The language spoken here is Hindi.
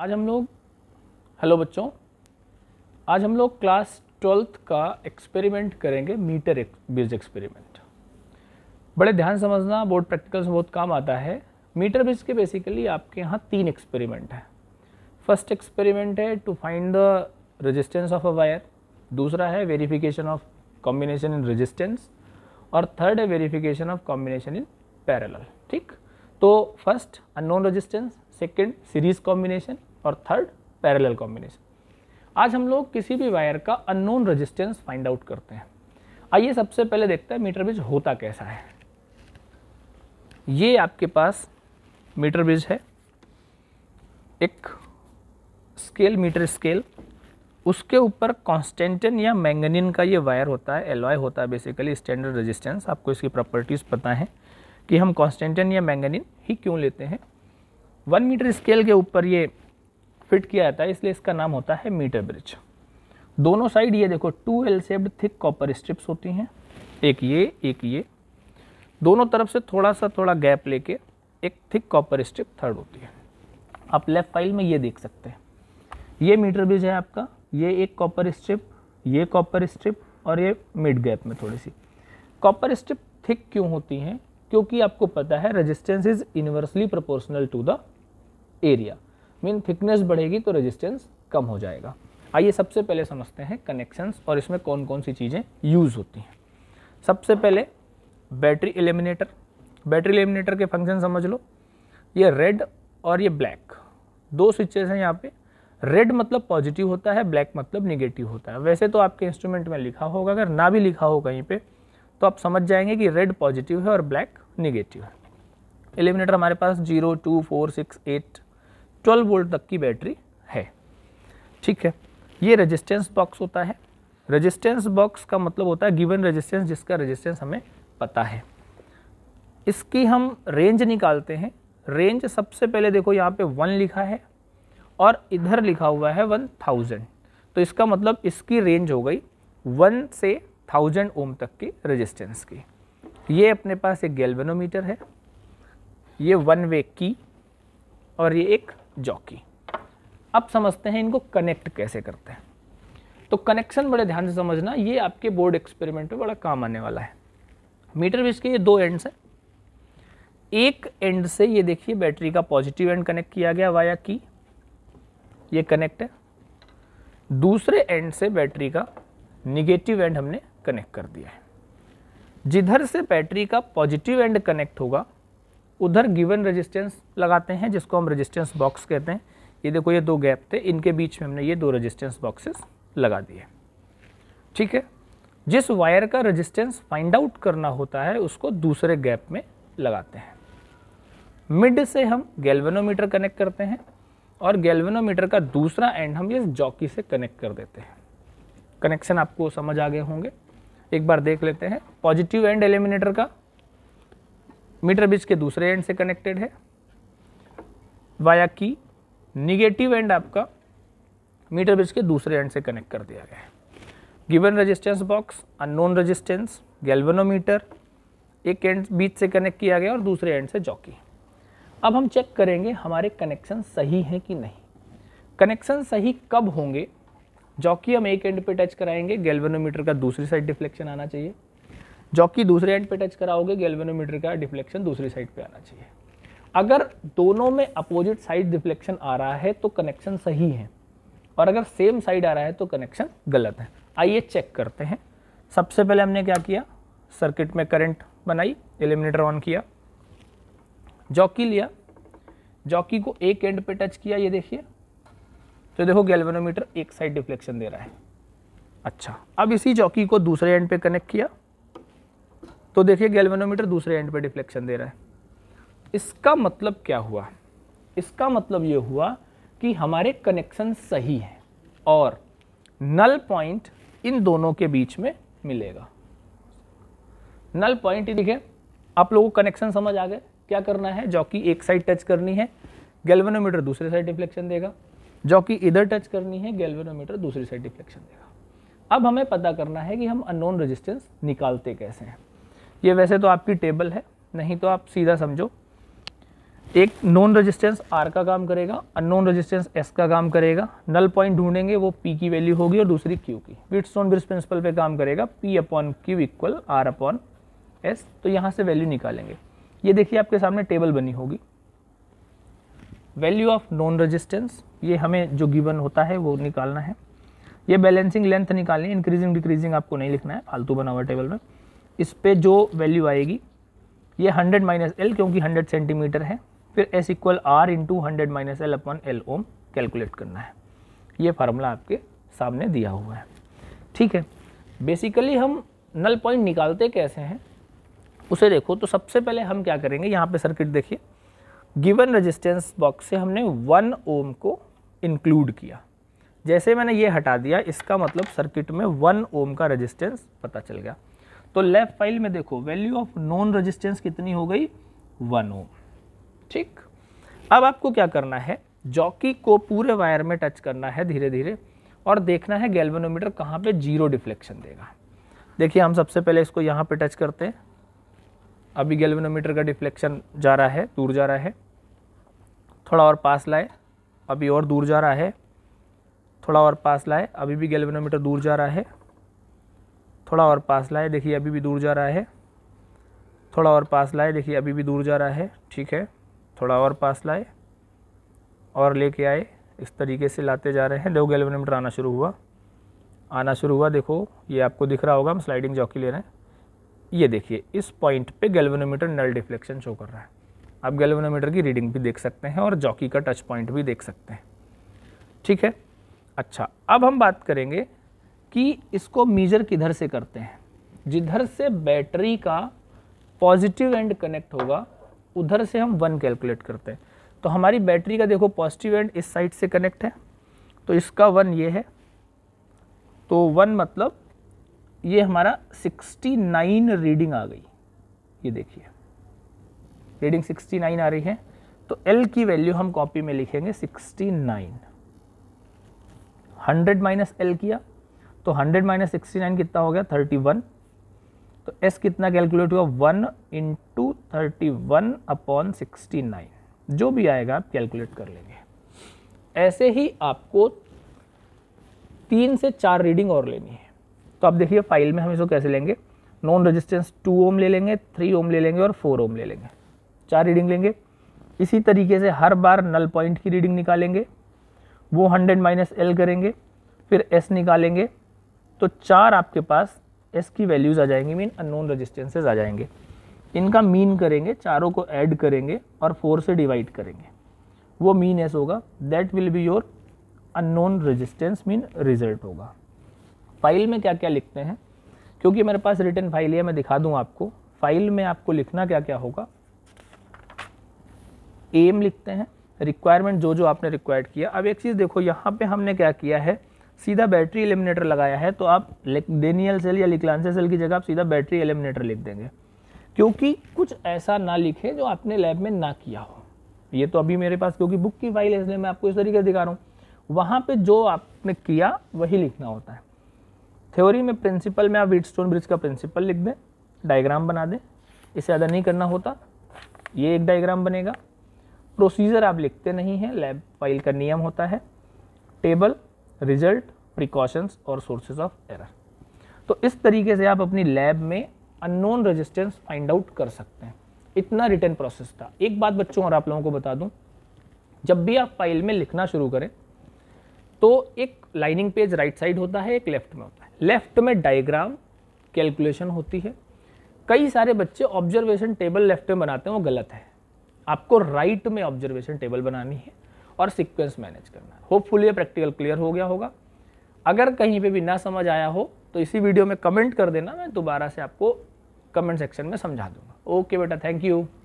आज हम लोग हेलो बच्चों आज हम लोग क्लास ट्वेल्थ का एक्सपेरिमेंट करेंगे मीटर बेस्ड एक्सपेरिमेंट बड़े ध्यान समझना बोर्ड प्रैक्टिकल से बहुत काम आता है मीटर बेस के बेसिकली आपके यहाँ तीन एक्सपेरिमेंट हैं फर्स्ट एक्सपेरिमेंट है to find the resistance of a wire दूसरा है verification of combination in resistance और थर्ड है verification of combination in parallel ठीक तो first unknown resistance second series combination और थर्ड पैरेलल कॉम्बिनेशन आज हम लोग किसी भी वायर का अननोन रेजिस्टेंस फाइंड आउट करते हैं आइए सबसे पहले देखते हैं मीटर ब्रिज होता कैसा है ये आपके पास मीटर ब्रिज है एक स्केल मीटर स्केल उसके ऊपर कॉन्स्टेंटन या मैंगनिन का ये वायर होता है एलॉय होता है बेसिकली स्टैंडर्ड रेजिस्टेंस आपको इसकी प्रॉपर्टीज़ पता है कि हम कॉन्स्टेंटन या मैंगनिन ही क्यों लेते हैं वन मीटर स्केल के ऊपर ये फिट किया जाता है इसलिए इसका नाम होता है मीटर ब्रिज दोनों साइड ये देखो two L shaped thick copper strips होती हैं एक ये एक ये दोनों तरफ से थोड़ा सा थोड़ा गैप लेके एक थिक कॉपर स्ट्रिप थर्ड होती है आप लेफ़्ट फाइल में ये देख सकते हैं ये मीटर ब्रिज है आपका ये एक कॉपर स्ट्रिप ये कॉपर स्ट्रिप और ये मिड गैप में थोड़ी सी कॉपर स्ट्रिप थिक क्यों होती हैं क्योंकि आपको पता है resistance is inversely proportional to the area mean thickness बढ़ेगी तो रेजिस्टेंस कम हो जाएगा आइए सबसे पहले समझते हैं कनेक्शंस और इसमें कौन कौन सी चीज़ें यूज़ होती हैं सबसे पहले बैटरी एलिमिनेटर बैटरी एलिमिनेटर के फंक्शन समझ लो ये रेड और ये ब्लैक दो स्विचेस हैं यहाँ पे रेड मतलब पॉजिटिव होता है ब्लैक मतलब निगेटिव होता है वैसे तो आपके इंस्ट्रूमेंट में लिखा होगा अगर ना भी लिखा हो कहीं पर तो आप समझ जाएंगे कि रेड पॉजिटिव है और ब्लैक निगेटिव है एलिमिनेटर हमारे पास zero two four six eight 12 volt तक की बैटरी है ठीक है ये रेजिस्टेंस बॉक्स होता है रेजिस्टेंस बॉक्स का मतलब होता है गिवन रेजिस्टेंस जिसका रेजिस्टेंस हमें पता है इसकी हम रेंज निकालते हैं रेंज सबसे पहले देखो यहाँ पे वन लिखा है और इधर लिखा हुआ है वन थाउजेंड तो इसका मतलब इसकी रेंज हो गई वन से थाउजेंड ओम तक की रेजिस्टेंस की ये अपने पास एक गेलवेनोमीटर है ये वन वे की और ये एक जॉकी अब समझते हैं इनको कनेक्ट कैसे करते हैं तो कनेक्शन बड़े ध्यान से समझना ये आपके बोर्ड एक्सपेरिमेंट में बड़ा काम आने वाला है मीटर विश के ये दो एंड्स हैं एक एंड से ये देखिए बैटरी का पॉजिटिव एंड कनेक्ट किया गया वाया की ये कनेक्ट है दूसरे एंड से बैटरी का निगेटिव एंड हमने कनेक्ट कर दिया है जिधर से बैटरी का पॉजिटिव एंड कनेक्ट होगा उधर गिवन रजिस्टेंस लगाते हैं जिसको हम रजिस्टेंस बॉक्स कहते हैं ये देखो ये दो गैप थे इनके बीच में हमने ये दो रजिस्टेंस बॉक्सेस लगा दिए ठीक है जिस वायर का रजिस्टेंस फाइंड आउट करना होता है उसको दूसरे गैप में लगाते हैं मिड से हम गैल्वेनोमीटर कनेक्ट करते हैं और गैल्वेनोमीटर का दूसरा एंड हम ये जॉकी से कनेक्ट कर देते हैं कनेक्शन आपको समझ आ गए होंगे एक बार देख लेते हैं पॉजिटिव एंड एलिमिनेटर का मीटर ब्रिज के दूसरे एंड से कनेक्टेड है वाया की निगेटिव एंड आपका मीटर ब्रिज के दूसरे एंड से कनेक्ट कर दिया गया है given resistance box unknown resistance galvanometer एक एंड बीच से कनेक्ट किया गया और दूसरे एंड से जॉकी अब हम चेक करेंगे हमारे कनेक्शन सही हैं कि नहीं कनेक्शन सही कब होंगे जॉकी हम एक एंड पे टच कराएंगे गैल्वेनोमीटर का दूसरी साइड डिफ्लेक्शन आना चाहिए जॉकी दूसरे एंड पे टच कराओगे गैल्वेनोमीटर का डिफ्लेक्शन दूसरी साइड पे आना चाहिए अगर दोनों में अपोजिट साइड डिफ्लेक्शन आ रहा है तो कनेक्शन सही है और अगर सेम साइड आ रहा है तो कनेक्शन गलत है आइए चेक करते हैं सबसे पहले हमने क्या किया सर्किट में करंट बनाई एलिमिनेटर ऑन किया जॉकी लिया जॉकी को एक एंड पे टच किया ये देखिए तो देखो गैल्वेनोमीटर एक साइड डिफ्लेक्शन दे रहा है अच्छा अब इसी जॉकी को दूसरे एंड पे कनेक्ट किया तो देखिए गैल्वेनोमीटर दूसरे एंड पर डिफ्लेक्शन दे रहा है इसका मतलब क्या हुआ इसका मतलब ये हुआ कि हमारे कनेक्शन सही हैं और नल पॉइंट इन दोनों के बीच में मिलेगा नल पॉइंट देखिए आप लोगों को कनेक्शन समझ आ गए क्या करना है जॉकी एक साइड टच करनी है गैल्वेनोमीटर दूसरे साइड डिफ्लेक्शन देगा जॉकी इधर टच करनी है गैल्वेनोमीटर दूसरी साइड डिफ्लेक्शन देगा अब हमें पता करना है कि हम अननोन रेजिस्टेंस निकालते कैसे हैं ये वैसे तो आपकी टेबल है नहीं तो आप सीधा समझो एक नॉन रेजिस्टेंस आर का काम करेगा अननोन रेजिस्टेंस एस का काम करेगा नल पॉइंट ढूंढेंगे वो पी की वैल्यू होगी और दूसरी क्यू की विटस्टोन ब्रिज प्रिंसिपल पे काम करेगा P upon Q equal R upon S तो यहाँ से वैल्यू निकालेंगे ये देखिए आपके सामने टेबल बनी होगी वैल्यू ऑफ नॉन रजिस्टेंस ये हमें जो गिवन होता है वो निकालना है ये बैलेंसिंग लेंथ निकालनी है इंक्रीजिंग डिक्रीजिंग आपको नहीं लिखना है फालतू बना हुआ टेबल में इस पर जो वैल्यू आएगी ये 100 माइनस एल क्योंकि 100 सेंटीमीटर है फिर S equal R into hundred minus L upon L ohm calculate करना है ये फार्मूला आपके सामने दिया हुआ है ठीक है बेसिकली हम नल पॉइंट निकालते कैसे हैं उसे देखो तो सबसे पहले हम क्या करेंगे यहाँ पे सर्किट देखिए गिवन रेजिस्टेंस बॉक्स से हमने वन ओम को इंक्लूड किया जैसे मैंने ये हटा दिया इसका मतलब सर्किट में वन ओम का रेजिस्टेंस पता चल गया तो लेफ्ट फाइल में देखो वैल्यू ऑफ नॉन रजिस्टेंस कितनी हो गई वन ओम ठीक अब आपको क्या करना है जॉकी को पूरे वायर में टच करना है धीरे धीरे और देखना है गैल्वेनोमीटर कहाँ पे जीरो डिफ्लेक्शन देगा देखिए हम सबसे पहले इसको यहाँ पे टच करते हैं अभी गैल्वेनोमीटर का डिफ्लेक्शन जा रहा है दूर जा रहा है थोड़ा और पास लाए अभी और दूर जा रहा है थोड़ा और पास लाए अभी भी गैल्वेनोमीटर दूर जा रहा है थोड़ा और पास लाए देखिए अभी भी दूर जा रहा है थोड़ा और पास लाए देखिए अभी भी दूर जा रहा है ठीक है थोड़ा और पास लाए और लेके आए इस तरीके से लाते जा रहे हैं दो गैल्वेनोमीटर आना शुरू हुआ आना शुरू हुआ देखो ये आपको दिख रहा होगा हम स्लाइडिंग जॉकी ले रहे हैं ये देखिए इस पॉइंट पे गैल्वेनोमीटर नल डिफ्लेक्शन शो कर रहा है आप गैल्वेनोमीटर की रीडिंग भी देख सकते हैं और जॉकी का टच पॉइंट भी देख सकते हैं ठीक है अच्छा अब हम बात करेंगे कि इसको मीजर किधर से करते हैं जिधर से बैटरी का पॉजिटिव एंड कनेक्ट होगा उधर से हम वन कैलकुलेट करते हैं तो हमारी बैटरी का देखो पॉजिटिव एंड इस साइड से कनेक्ट है तो इसका वन ये है तो वन मतलब ये हमारा 69 रीडिंग आ गई ये देखिए रीडिंग 69 आ रही है तो L की वैल्यू हम कॉपी में लिखेंगे 69 100 माइनस L किया तो 100 माइनस सिक्सटी कितना हो गया 31 तो S कितना कैलकुलेट हुआ 1 into thirty one upon sixty जो भी आएगा आप कैलकुलेट कर लेंगे ऐसे ही आपको तीन से चार रीडिंग और लेनी है तो आप देखिए फाइल में हम इसको कैसे लेंगे नॉन रेजिस्टेंस टू ओम ले लेंगे थ्री ओम ले लेंगे और फोर ओम ले लेंगे चार रीडिंग लेंगे इसी तरीके से हर बार नल पॉइंट की रीडिंग निकालेंगे वो हंड्रेड माइनस एल करेंगे फिर एस निकालेंगे तो चार आपके पास एस की वैल्यूज़ आ जाएंगी मीन अननोन रजिस्टेंसेज आ जाएंगे इनका मीन करेंगे चारों को ऐड करेंगे और फोर से डिवाइड करेंगे वो मीन एस होगा that will be your unknown resistance mean result होगा फाइल में क्या क्या लिखते हैं क्योंकि मेरे पास रिटर्न फाइल है मैं दिखा दूँ आपको फाइल में आपको लिखना क्या क्या होगा एम लिखते हैं रिक्वायरमेंट जो जो आपने रिक्वायर्ड किया अब एक चीज़ देखो यहाँ पे हमने क्या किया है सीधा बैटरी एलिमिनेटर लगाया है तो आप डेनियल सेल या लिक्लांसे सेल की जगह आप सीधा बैटरी एलिमिनेटर लिख देंगे क्योंकि कुछ ऐसा ना लिखे जो आपने लैब में ना किया हो ये तो अभी मेरे पास क्योंकि बुक की फाइल है इसलिए मैं आपको इस तरीके से दिखा रहा हूँ वहाँ पर जो आपने किया वही लिखना होता है थ्योरी में प्रिंसिपल में आप वीट ब्रिज का प्रिंसिपल लिख दें डायग्राम बना दें इससे ज़्यादा नहीं करना होता ये एक डायग्राम बनेगा प्रोसीजर आप लिखते नहीं हैं लैब फाइल का नियम होता है टेबल रिजल्ट प्रिकॉशंस और सोर्सेज ऑफ एरर तो इस तरीके से आप अपनी लैब में अननोन रेजिस्टेंस फाइंड आउट कर सकते हैं इतना रिटर्न प्रोसेस था एक बात बच्चों और आप लोगों को बता दूं जब भी आप फाइल में लिखना शुरू करें तो एक लाइनिंग पेज राइट साइड होता है एक लेफ्ट में होता है लेफ्ट में डायग्राम कैलकुलेशन होती है कई सारे बच्चे ऑब्जर्वेशन टेबल लेफ्ट में बनाते हैं वो गलत है आपको राइट में ऑब्जर्वेशन टेबल बनानी है और सिक्वेंस मैनेज करना है होपफुली ये प्रैक्टिकल क्लियर हो गया होगा अगर कहीं पे भी ना समझ आया हो तो इसी वीडियो में कमेंट कर देना मैं दोबारा से आपको कमेंट सेक्शन में समझा दूंगा ओके बेटा थैंक यू